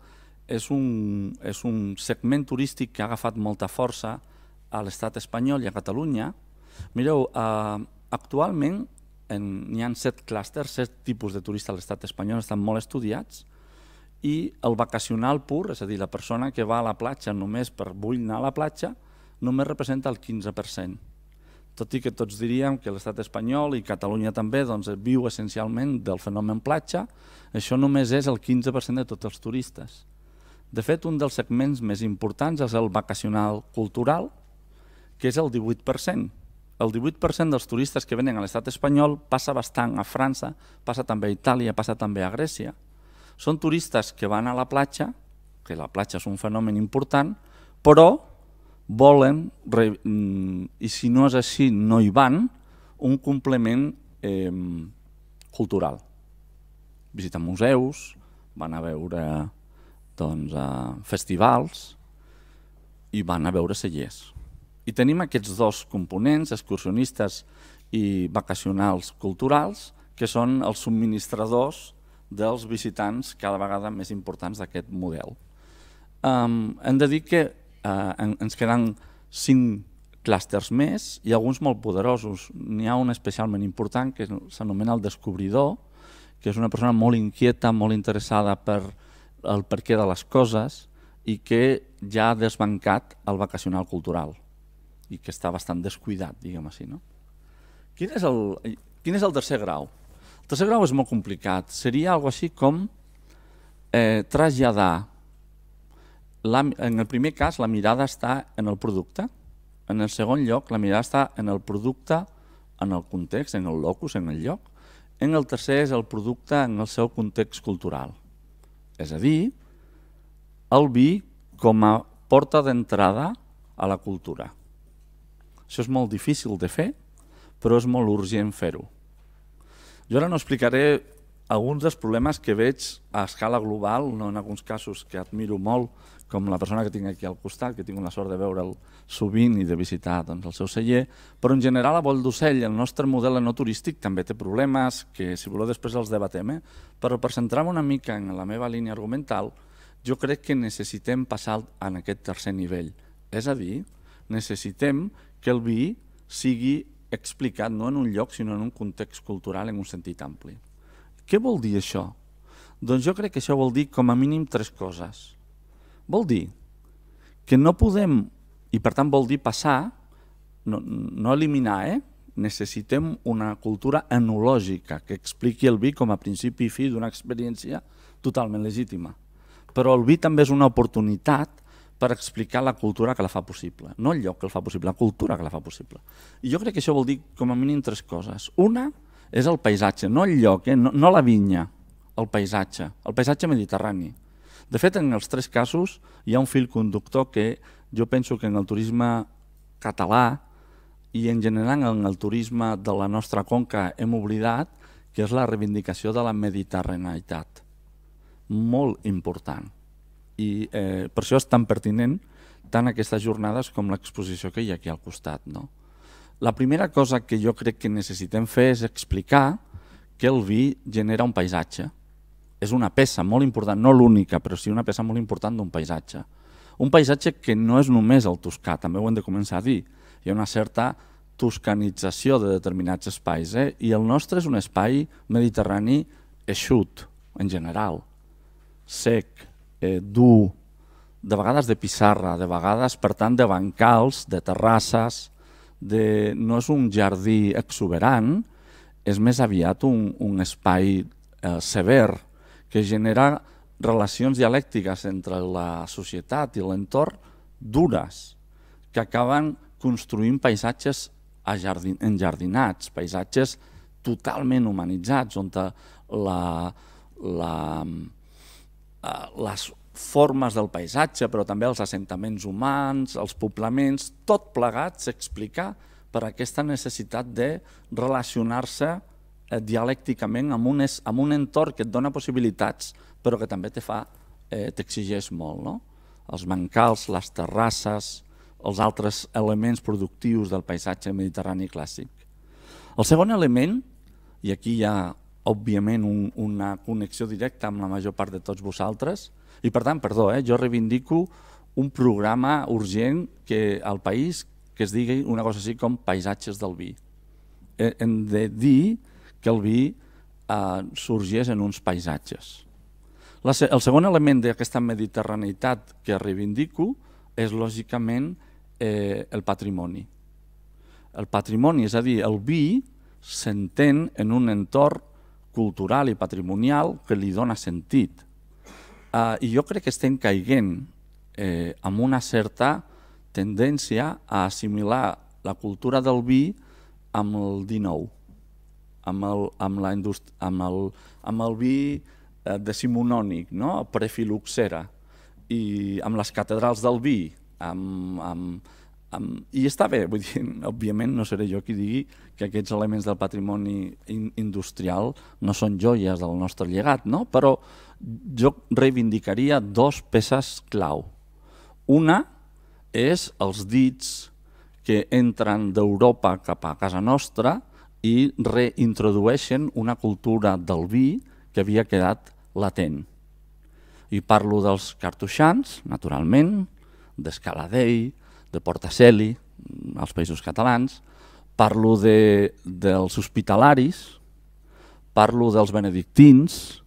és, un, és un segment turístic que ha agafat molta força a l'estat espanyol i a Catalunya. Mireu, eh, actualment n'hi ha set clústers, set tipus de turista a l'estat espanyol, estan molt estudiats, i el vacacional pur, és a dir, la persona que va a la platja només per vull anar a la platja, només representa el 15%. Tot i que tots diríem que l'estat espanyol i Catalunya també doncs, viu essencialment del fenomen platja, això només és el 15% de tots els turistes. De fet, un dels segments més importants és el vacacional cultural, que és el 18%, el 18% dels turistes que venen a l'estat espanyol passa bastant a França, passa també a Itàlia, passa també a Grècia. Són turistes que van a la platja, que la platja és un fenomen important, però volen, mm, i si no és així no hi van, un complement eh, cultural. Visiten museus, van a veure doncs, a eh, festivals i van a veure cellers i tenim aquests dos components, excursionistes i vacacionals culturals, que són els subministradors dels visitants cada vegada més importants d'aquest model. Um, hem de dir que uh, ens queden cinc clústers més i alguns molt poderosos. N'hi ha un especialment important que s'anomena el descobridor, que és una persona molt inquieta, molt interessada per el perquè de les coses i que ja ha desbancat el vacacional cultural i que està bastant descuidat, diguem així. No? Quin, és el, quin és el tercer grau? El tercer grau és molt complicat. Seria algo així com eh, traslladar, la, en el primer cas la mirada està en el producte, en el segon lloc la mirada està en el producte, en el context, en el locus, en el lloc, en el tercer és el producte en el seu context cultural. És a dir, el vi com a porta d'entrada a la cultura. Això és molt difícil de fer, però és molt urgent fer-ho. Jo ara no explicaré alguns dels problemes que veig a escala global, no en alguns casos que admiro molt, com la persona que tinc aquí al costat, que tinc la sort de veure'l sovint i de visitar doncs, el seu celler, però en general a vol d'ocell el nostre model no turístic també té problemes, que si voleu després els debatem, eh? però per centrar-me una mica en la meva línia argumental, jo crec que necessitem passar en aquest tercer nivell, és a dir, necessitem que el vi sigui explicat no en un lloc, sinó en un context cultural en un sentit ampli. Què vol dir això? Doncs jo crec que això vol dir com a mínim tres coses. Vol dir que no podem, i per tant vol dir passar, no, no eliminar, eh? necessitem una cultura enològica que expliqui el vi com a principi i fi d'una experiència totalment legítima. Però el vi també és una oportunitat per explicar la cultura que la fa possible. No el lloc que la fa possible, la cultura que la fa possible. I jo crec que això vol dir com a mínim tres coses. Una és el paisatge, no el lloc, eh? no, no la vinya, el paisatge, el paisatge mediterrani. De fet, en els tres casos hi ha un fil conductor que jo penso que en el turisme català i en general en el turisme de la nostra conca hem oblidat, que és la reivindicació de la mediterranitat. Molt important i eh, per això és tan pertinent tant aquestes jornades com l'exposició que hi ha aquí al costat. No? La primera cosa que jo crec que necessitem fer és explicar que el vi genera un paisatge. És una peça molt important, no l'única, però sí una peça molt important d'un paisatge. Un paisatge que no és només el toscà, també ho hem de començar a dir. Hi ha una certa toscanització de determinats espais, eh? i el nostre és un espai mediterrani eixut, en general, sec, eh, dur, de vegades de pissarra, de vegades, per tant, de bancals, de terrasses, de... no és un jardí exuberant, és més aviat un, un espai eh, sever que genera relacions dialèctiques entre la societat i l'entorn dures, que acaben construint paisatges jardin, enjardinats, paisatges totalment humanitzats, on la, la, Eh, les formes del paisatge, però també els assentaments humans, els poblaments, tot plegat s'explica per aquesta necessitat de relacionar-se eh, dialècticament amb un, amb un entorn que et dona possibilitats, però que també te fa, eh, molt. No? Els mancals, les terrasses, els altres elements productius del paisatge mediterrani clàssic. El segon element, i aquí hi ha òbviament, un, una connexió directa amb la major part de tots vosaltres. I per tant, perdó, eh, jo reivindico un programa urgent que al país que es digui una cosa així com paisatges del vi. Eh, hem de dir que el vi eh, sorgeix en uns paisatges. La, el segon element d'aquesta mediterraneïtat que reivindico és, lògicament, eh, el patrimoni. El patrimoni, és a dir, el vi s'entén en un entorn cultural i patrimonial que li dona sentit. Uh, I jo crec que estem caiguent eh, amb una certa tendència a assimilar la cultura del vi amb el 19, amb el, amb la amb el, amb el vi eh, decimonònic, no? prefiloxera, i amb les catedrals del vi, amb, amb, Um, I està bé, vull dir, òbviament no seré jo qui digui que aquests elements del patrimoni in industrial no són joies del nostre llegat, no? però jo reivindicaria dos peces clau. Una és els dits que entren d'Europa cap a casa nostra i reintrodueixen una cultura del vi que havia quedat latent. I parlo dels cartoixans, naturalment, d'Escaladell, de Portaceli, als Països Catalans, parlo de, dels hospitalaris, parlo dels benedictins,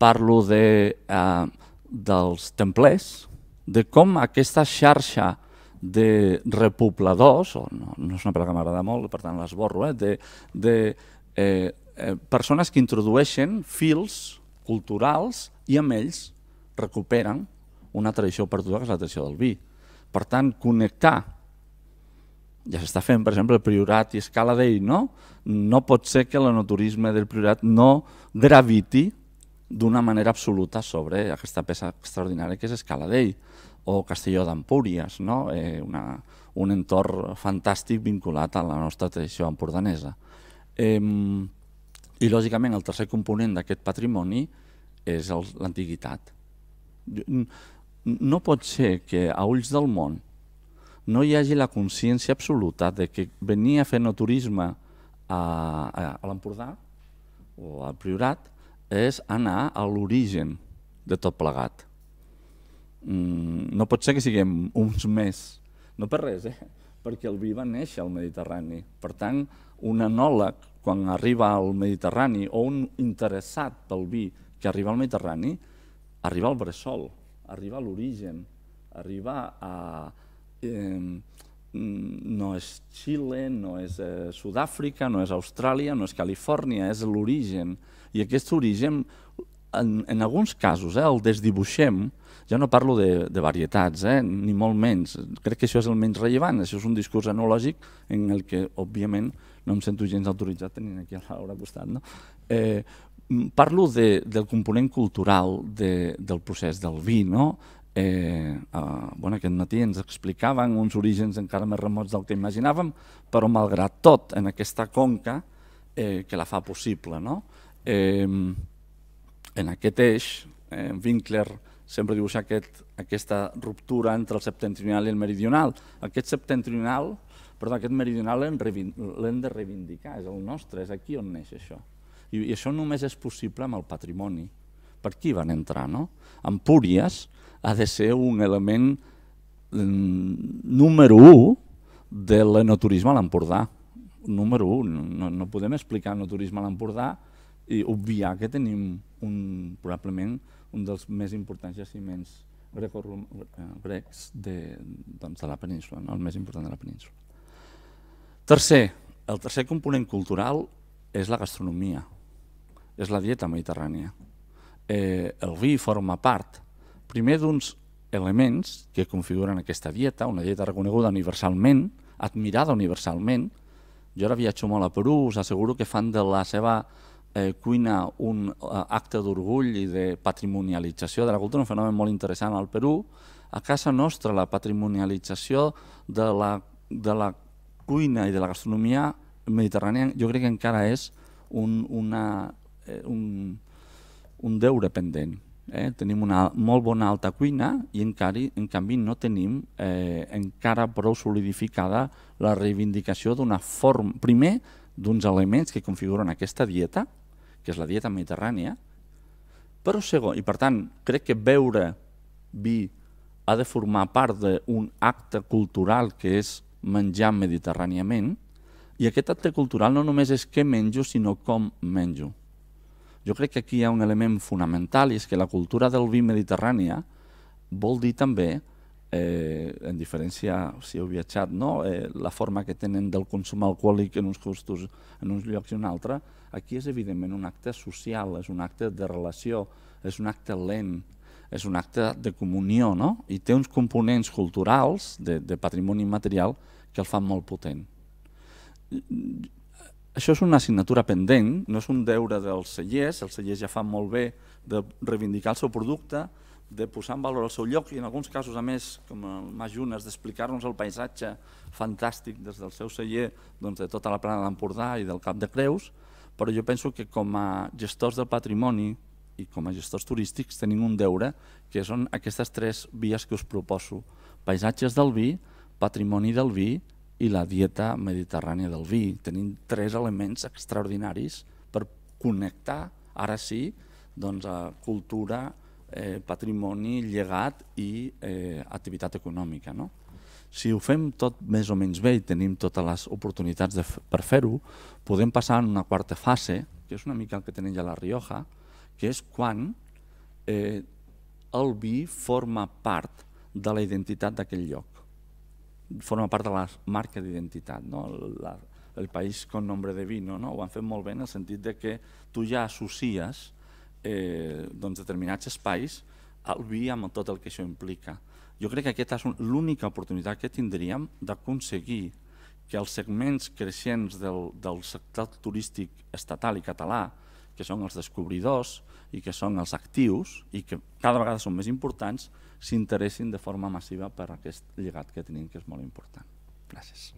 parlo de, eh, dels templers, de com aquesta xarxa de repobladors, o no, no és una paraula que m'agrada molt, per tant l'esborro, eh, de, de eh, eh, persones que introdueixen fils culturals i amb ells recuperen una tradició perduda que és la tradició del vi. Per tant, connectar. Ja s'està fent, per exemple, el Priorat i Escala d'ell, no? No pot ser que l'enoturisme del Priorat no graviti d'una manera absoluta sobre aquesta peça extraordinària que és Escala d'ell o Castelló d'Empúries, no? eh, una, un entorn fantàstic vinculat a la nostra tradició empordanesa. Eh, i, lògicament, el tercer component d'aquest patrimoni és l'antiguitat no pot ser que a ulls del món no hi hagi la consciència absoluta de que venir a fer no turisme a, a, a l'Empordà o al Priorat és anar a l'origen de tot plegat. Mm, no pot ser que siguem uns més, no per res, eh? perquè el vi va néixer al Mediterrani. Per tant, un enòleg, quan arriba al Mediterrani, o un interessat pel vi que arriba al Mediterrani, arriba al Bressol, arribar a l'origen, arribar a... Eh, no és Xile, no és eh, Sud-àfrica, no és Austràlia, no és Califòrnia, és l'origen. I aquest origen, en, en alguns casos, eh, el desdibuixem, ja no parlo de, de varietats, eh, ni molt menys, crec que això és el menys rellevant, això és un discurs enològic en el que, òbviament, no em sento gens autoritzat tenint aquí a l'hora al costat, no? eh, Mm, parlo de, del component cultural de, del procés del vi, no? Eh, eh, bueno, aquest matí ens explicaven uns orígens encara més remots del que imaginàvem, però malgrat tot, en aquesta conca eh, que la fa possible. No? Eh, en aquest eix, eh, Winkler sempre dibuixa aquest, aquesta ruptura entre el septentrional i el meridional. Aquest septentrional, perdó, aquest meridional l'hem de reivindicar, és el nostre, és aquí on neix això. I, I això només és possible amb el patrimoni. Per qui van entrar, no? Empúries ha de ser un element mm, número 1 de l'enoturisme a l'Empordà. Número 1, no, no podem explicar enoturisme a l'Empordà i obviar que tenim un, probablement un dels més importants jaciments eh, grecs de, doncs, de la península, no? el més important de la península. Tercer, el tercer component cultural és la gastronomia és la dieta mediterrània. Eh, el vi forma part, primer, d'uns elements que configuren aquesta dieta, una dieta reconeguda universalment, admirada universalment. Jo ara viatjo molt a Perú, us asseguro que fan de la seva eh, cuina un eh, acte d'orgull i de patrimonialització de la cultura, un fenomen molt interessant al Perú. A casa nostra la patrimonialització de la, de la cuina i de la gastronomia mediterrània jo crec que encara és un, una Eh, un, un deure pendent. Eh? Tenim una molt bona alta cuina i encara, en canvi no tenim eh, encara prou solidificada la reivindicació d'una forma, primer, d'uns elements que configuren aquesta dieta, que és la dieta mediterrània, però segon, i per tant, crec que beure vi ha de formar part d'un acte cultural que és menjar mediterràniament, i aquest acte cultural no només és què menjo, sinó com menjo. Jo crec que aquí hi ha un element fonamental i és que la cultura del vi mediterrània vol dir també, eh, en diferència si heu viatjat, no? eh, la forma que tenen del consum alcohòlic en uns costos en uns llocs i un altre, aquí és evidentment un acte social, és un acte de relació, és un acte lent, és un acte de comunió, no? i té uns components culturals de, de patrimoni immaterial que el fan molt potent això és una assignatura pendent, no és un deure dels cellers, els cellers ja fan molt bé de reivindicar el seu producte, de posar en valor el seu lloc i en alguns casos, a més, com el Majunes, d'explicar-nos el paisatge fantàstic des del seu celler doncs, de tota la plana d'Empordà i del Cap de Creus, però jo penso que com a gestors del patrimoni i com a gestors turístics tenim un deure, que són aquestes tres vies que us proposo. Paisatges del vi, patrimoni del vi i la dieta mediterrània del vi. Tenim tres elements extraordinaris per connectar, ara sí, doncs, a cultura, eh, patrimoni, llegat i eh, activitat econòmica. No? Si ho fem tot més o menys bé i tenim totes les oportunitats de, per fer-ho, podem passar en una quarta fase, que és una mica el que tenim ja a la Rioja, que és quan eh, el vi forma part de la identitat d'aquell lloc forma part de la marca d'identitat, no? La, el país con nombre de vino, no? ho han fet molt bé en el sentit de que tu ja associes eh, doncs determinats espais al vi amb tot el que això implica. Jo crec que aquesta és l'única oportunitat que tindríem d'aconseguir que els segments creixents del, del sector turístic estatal i català, que són els descobridors i que són els actius i que cada vegada són més importants, s'interessin de forma massiva per aquest lligat que tenim, que és molt important. Gràcies.